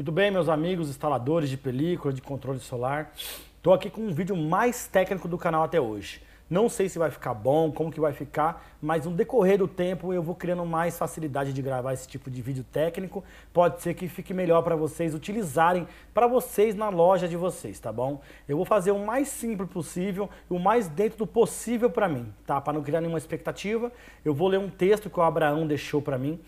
Muito bem, meus amigos instaladores de película, de controle solar. Estou aqui com um vídeo mais técnico do canal até hoje. Não sei se vai ficar bom, como que vai ficar, mas no decorrer do tempo eu vou criando mais facilidade de gravar esse tipo de vídeo técnico. Pode ser que fique melhor para vocês utilizarem para vocês na loja de vocês, tá bom? Eu vou fazer o mais simples possível, o mais dentro do possível para mim, tá? Para não criar nenhuma expectativa, eu vou ler um texto que o Abraão deixou para mim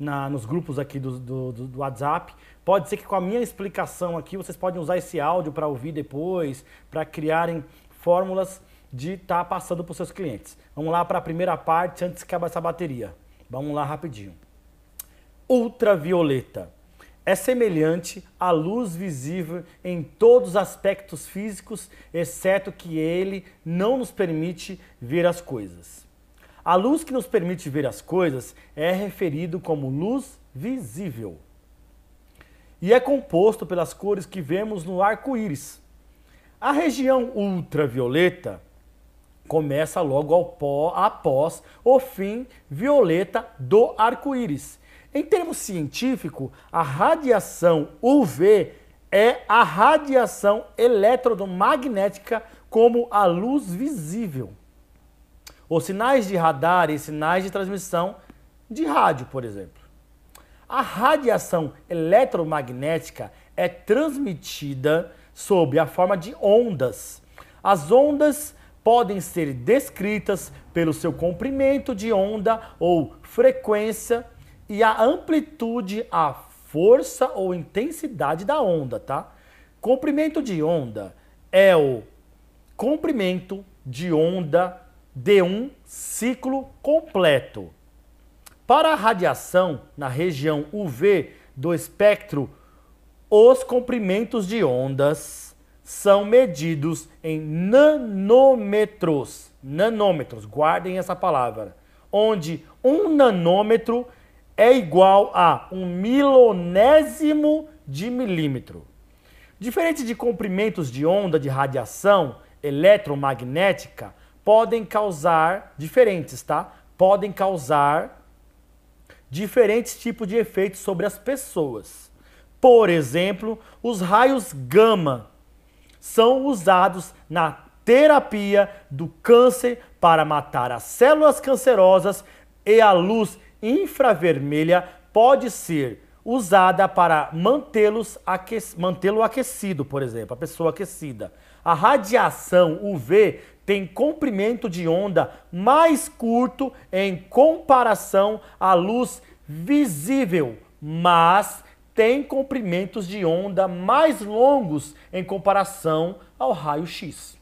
na, nos grupos aqui do, do, do, WhatsApp. Pode ser que com a minha explicação aqui vocês podem usar esse áudio para ouvir depois, para criarem fórmulas de estar tá passando para os seus clientes. Vamos lá para a primeira parte antes que acabe essa bateria. Vamos lá rapidinho. Ultravioleta é semelhante à luz visível em todos os aspectos físicos, exceto que ele não nos permite ver as coisas. A luz que nos permite ver as coisas é referido como luz visível. E é composto pelas cores que vemos no arco-íris. A região ultravioleta começa logo pó, após o fim violeta do arco-íris. Em termos científicos, a radiação UV é a radiação eletromagnética como a luz visível ou sinais de radar e sinais de transmissão de rádio, por exemplo. A radiação eletromagnética é transmitida sob a forma de ondas. As ondas podem ser descritas pelo seu comprimento de onda ou frequência e a amplitude, a força ou intensidade da onda, tá? Comprimento de onda é o comprimento de onda de um ciclo completo. Para a radiação na região UV do espectro, os comprimentos de ondas são medidos em nanômetros. Nanômetros, guardem essa palavra. Onde um nanômetro é igual a um milonésimo de milímetro. Diferente de comprimentos de onda de radiação eletromagnética, podem causar diferentes, tá? Podem causar diferentes tipos de efeitos sobre as pessoas. Por exemplo, os raios gama são usados na terapia do câncer para matar as células cancerosas e a luz infravermelha pode ser usada para mantê-lo aque... mantê aquecido, por exemplo, a pessoa aquecida. A radiação UV tem comprimento de onda mais curto em comparação à luz visível, mas tem comprimentos de onda mais longos em comparação ao raio-x.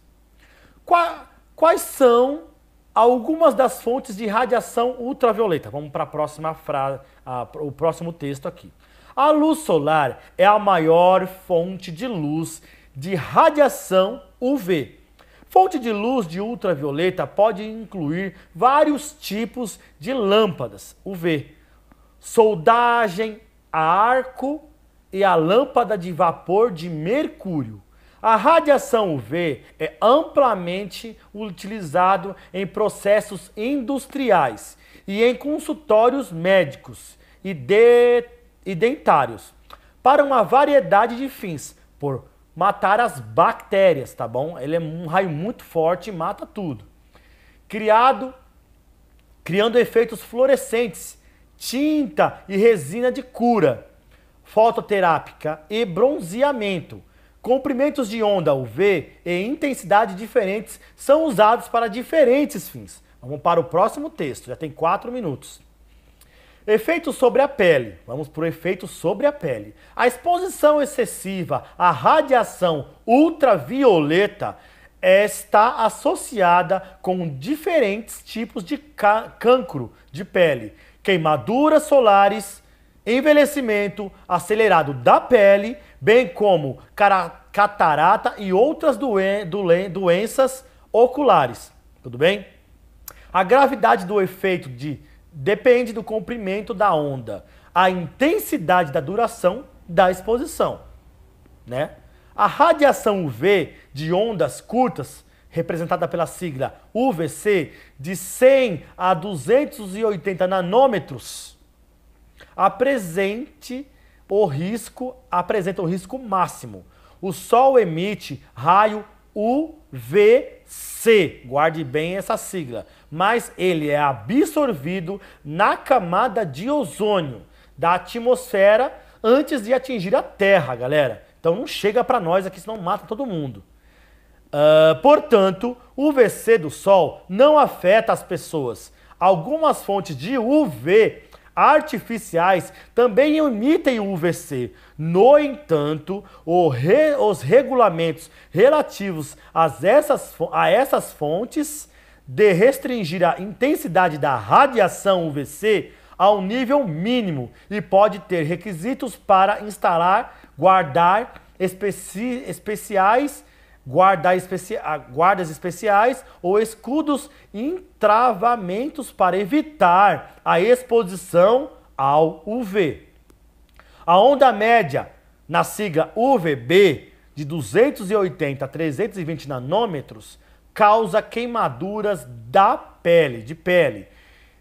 Quais são algumas das fontes de radiação ultravioleta? Vamos para a próxima frase, o próximo texto aqui. A luz solar é a maior fonte de luz de radiação UV. Fonte de luz de ultravioleta pode incluir vários tipos de lâmpadas UV, soldagem, a arco e a lâmpada de vapor de mercúrio. A radiação UV é amplamente utilizado em processos industriais e em consultórios médicos e, de, e dentários para uma variedade de fins, por matar as bactérias, tá bom? Ele é um raio muito forte e mata tudo. Criado, criando efeitos fluorescentes, tinta e resina de cura, fototerápica e bronzeamento. Comprimentos de onda UV e intensidade diferentes são usados para diferentes fins. Vamos para o próximo texto, já tem quatro minutos. Efeito sobre a pele. Vamos para o efeito sobre a pele. A exposição excessiva à radiação ultravioleta está associada com diferentes tipos de cancro de pele, queimaduras solares, envelhecimento acelerado da pele, bem como catarata e outras doen doenças oculares. Tudo bem? A gravidade do efeito de Depende do comprimento da onda, a intensidade da duração da exposição, né? A radiação UV de ondas curtas, representada pela sigla UVC, de 100 a 280 nanômetros, apresente o risco, apresenta o risco máximo. O Sol emite raio UVC. Guarde bem essa sigla. Mas ele é absorvido na camada de ozônio da atmosfera antes de atingir a Terra, galera. Então não chega para nós aqui, senão mata todo mundo. Uh, portanto, o UVC do Sol não afeta as pessoas. Algumas fontes de UV artificiais também emitem UVC. No entanto, re, os regulamentos relativos a essas, a essas fontes de restringir a intensidade da radiação UVC ao nível mínimo e pode ter requisitos para instalar, guardar especi, especiais especi... Ah, guardas especiais ou escudos entravamentos para evitar a exposição ao UV. A onda média na sigla UVB de 280 a 320 nanômetros causa queimaduras da pele, de pele.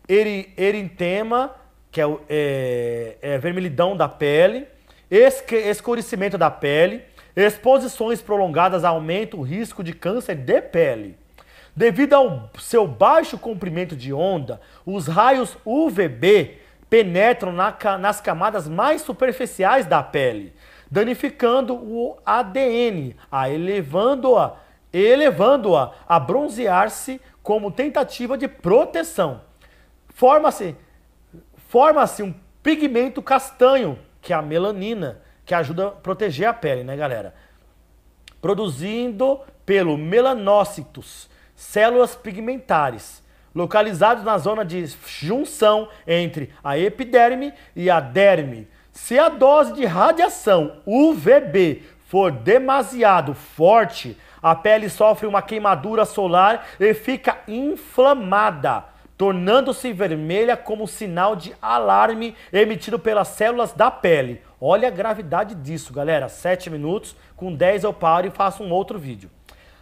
Eri, erintema, que é, é, é vermelhidão da pele, escurecimento da pele, Exposições prolongadas aumentam o risco de câncer de pele. Devido ao seu baixo comprimento de onda, os raios UVB penetram nas camadas mais superficiais da pele, danificando o ADN, elevando-a elevando-a a bronzear-se como tentativa de proteção. Forma-se forma-se um pigmento castanho, que é a melanina, que ajuda a proteger a pele, né, galera? Produzindo pelo melanócitos, células pigmentares, localizados na zona de junção entre a epiderme e a derme. Se a dose de radiação UVB for demasiado forte, a pele sofre uma queimadura solar e fica inflamada, tornando-se vermelha como sinal de alarme emitido pelas células da pele. Olha a gravidade disso, galera. 7 minutos, com 10 eu paro e faço um outro vídeo.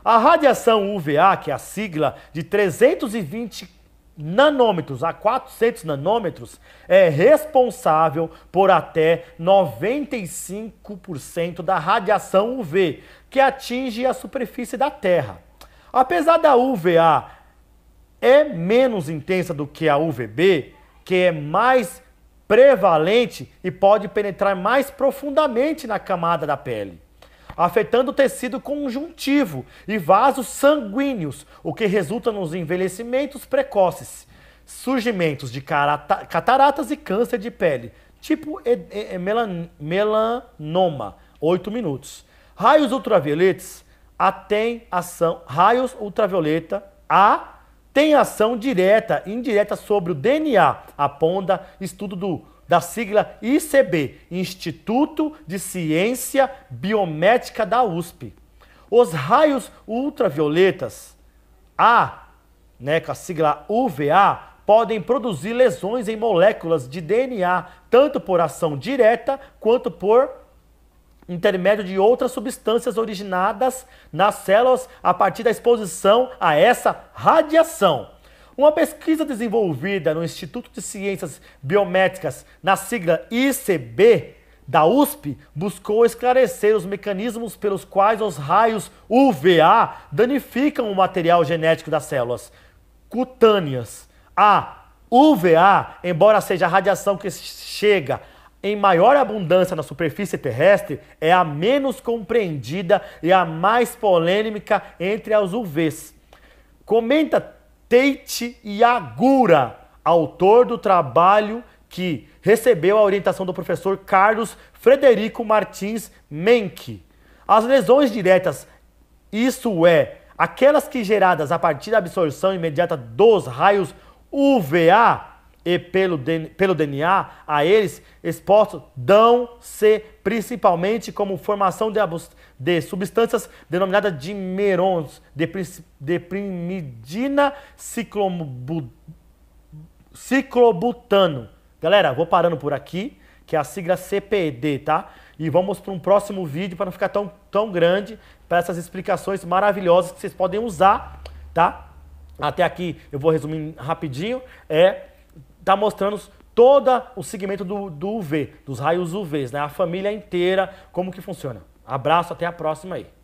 A radiação UVA, que é a sigla de 320 nanômetros a 400 nanômetros, é responsável por até 95% da radiação UV que atinge a superfície da Terra. Apesar da UVA é menos intensa do que a UVB, que é mais prevalente e pode penetrar mais profundamente na camada da pele, afetando o tecido conjuntivo e vasos sanguíneos, o que resulta nos envelhecimentos precoces, surgimentos de cataratas e câncer de pele, tipo melanoma, 8 minutos. Raios ultravioletas têm ação, raios ultravioleta A tem ação direta e indireta sobre o DNA, aponta estudo do, da sigla ICB, Instituto de Ciência Biomédica da USP. Os raios ultravioletas A, né, com a sigla UVA, podem produzir lesões em moléculas de DNA, tanto por ação direta quanto por intermédio de outras substâncias originadas nas células a partir da exposição a essa radiação. Uma pesquisa desenvolvida no Instituto de Ciências Biomédicas, na sigla ICB, da USP, buscou esclarecer os mecanismos pelos quais os raios UVA danificam o material genético das células cutâneas. A UVA, embora seja a radiação que chega em maior abundância na superfície terrestre é a menos compreendida e a mais polêmica entre as UVs. Comenta Tate Yagura, autor do trabalho que recebeu a orientação do professor Carlos Frederico Martins Menck. As lesões diretas, isso é, aquelas que geradas a partir da absorção imediata dos raios UVA, e pelo, pelo DNA a eles expostos dão-se principalmente como formação de, de substâncias denominadas merons de, de primidina ciclobu, ciclobutano. Galera, vou parando por aqui, que é a sigla CPD, tá? E vamos para um próximo vídeo para não ficar tão, tão grande, para essas explicações maravilhosas que vocês podem usar, tá? Até aqui eu vou resumir rapidinho. É está mostrando todo o segmento do, do UV, dos raios UVs, né? A família inteira, como que funciona. Abraço, até a próxima aí.